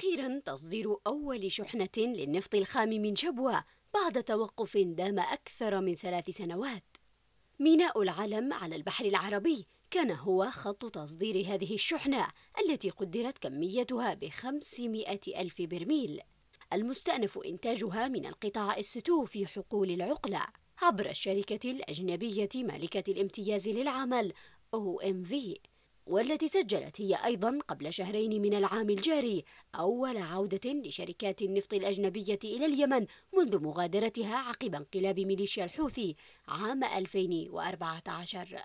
أخيرا تصدير أول شحنة للنفط الخام من شبوة بعد توقف دام أكثر من ثلاث سنوات ميناء العلم على البحر العربي كان هو خط تصدير هذه الشحنة التي قدرت كميتها بخمسمائة ألف برميل المستأنف إنتاجها من القطاع الستو في حقول العقلة عبر الشركة الأجنبية مالكة الامتياز للعمل OMV والتي سجلت هي أيضا قبل شهرين من العام الجاري أول عودة لشركات النفط الأجنبية إلى اليمن منذ مغادرتها عقب انقلاب ميليشيا الحوثي عام 2014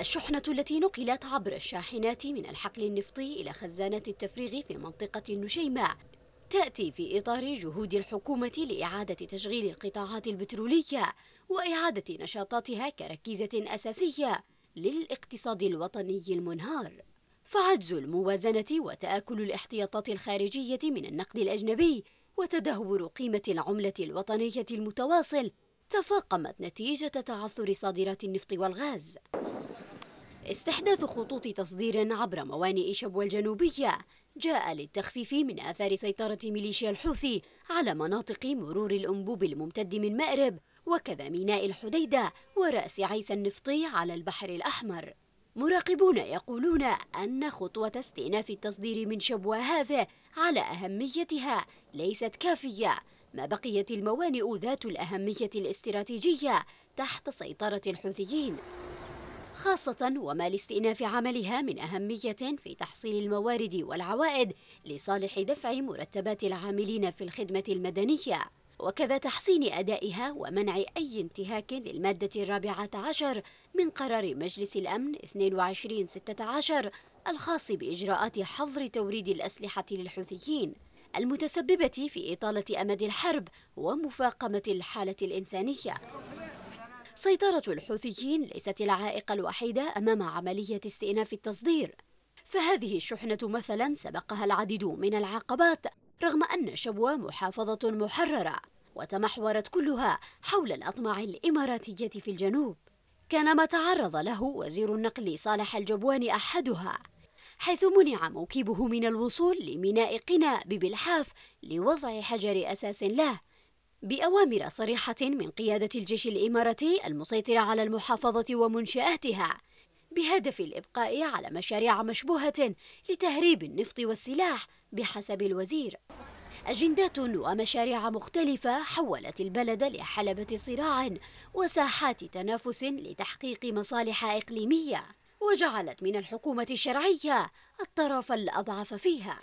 الشحنة التي نقلت عبر الشاحنات من الحقل النفطي إلى خزانات التفريغ في منطقة النشيماء تأتي في إطار جهود الحكومة لإعادة تشغيل القطاعات البترولية وإعادة نشاطاتها كركيزة أساسية للاقتصاد الوطني المنهار فعجز الموازنة وتآكل الاحتياطات الخارجية من النقد الأجنبي وتدهور قيمة العملة الوطنية المتواصل تفاقمت نتيجة تعثر صادرات النفط والغاز استحداث خطوط تصدير عبر موانئ شبوة الجنوبية جاء للتخفيف من آثار سيطرة ميليشيا الحوثي على مناطق مرور الأنبوب الممتد من مأرب وكذا ميناء الحديدة ورأس عيسى النفطي على البحر الأحمر مراقبون يقولون أن خطوة استئناف التصدير من شبوة هذا على أهميتها ليست كافية ما بقيت الموانئ ذات الأهمية الاستراتيجية تحت سيطرة الحوثيين خاصة وما لاستئناف عملها من أهمية في تحصيل الموارد والعوائد لصالح دفع مرتبات العاملين في الخدمة المدنية وكذا تحسين أدائها ومنع أي انتهاك للمادة الرابعة عشر من قرار مجلس الأمن 2216 الخاص بإجراءات حظر توريد الأسلحة للحوثيين المتسببة في إطالة أمد الحرب ومفاقمة الحالة الإنسانية سيطرة الحوثيين ليست العائق الوحيدة أمام عملية استئناف التصدير فهذه الشحنة مثلا سبقها العديد من العقبات رغم أن شبوة محافظة محررة وتمحورت كلها حول الأطماع الإماراتية في الجنوب كان ما تعرض له وزير النقل صالح الجبوان أحدها حيث منع موكبه من الوصول لميناء قنا ببلحاف لوضع حجر أساس له بأوامر صريحة من قيادة الجيش الإماراتي المسيطرة على المحافظة ومنشآتها بهدف الإبقاء على مشاريع مشبوهة لتهريب النفط والسلاح بحسب الوزير أجندات ومشاريع مختلفة حولت البلد لحلبة صراع وساحات تنافس لتحقيق مصالح إقليمية وجعلت من الحكومة الشرعية الطرف الأضعف فيها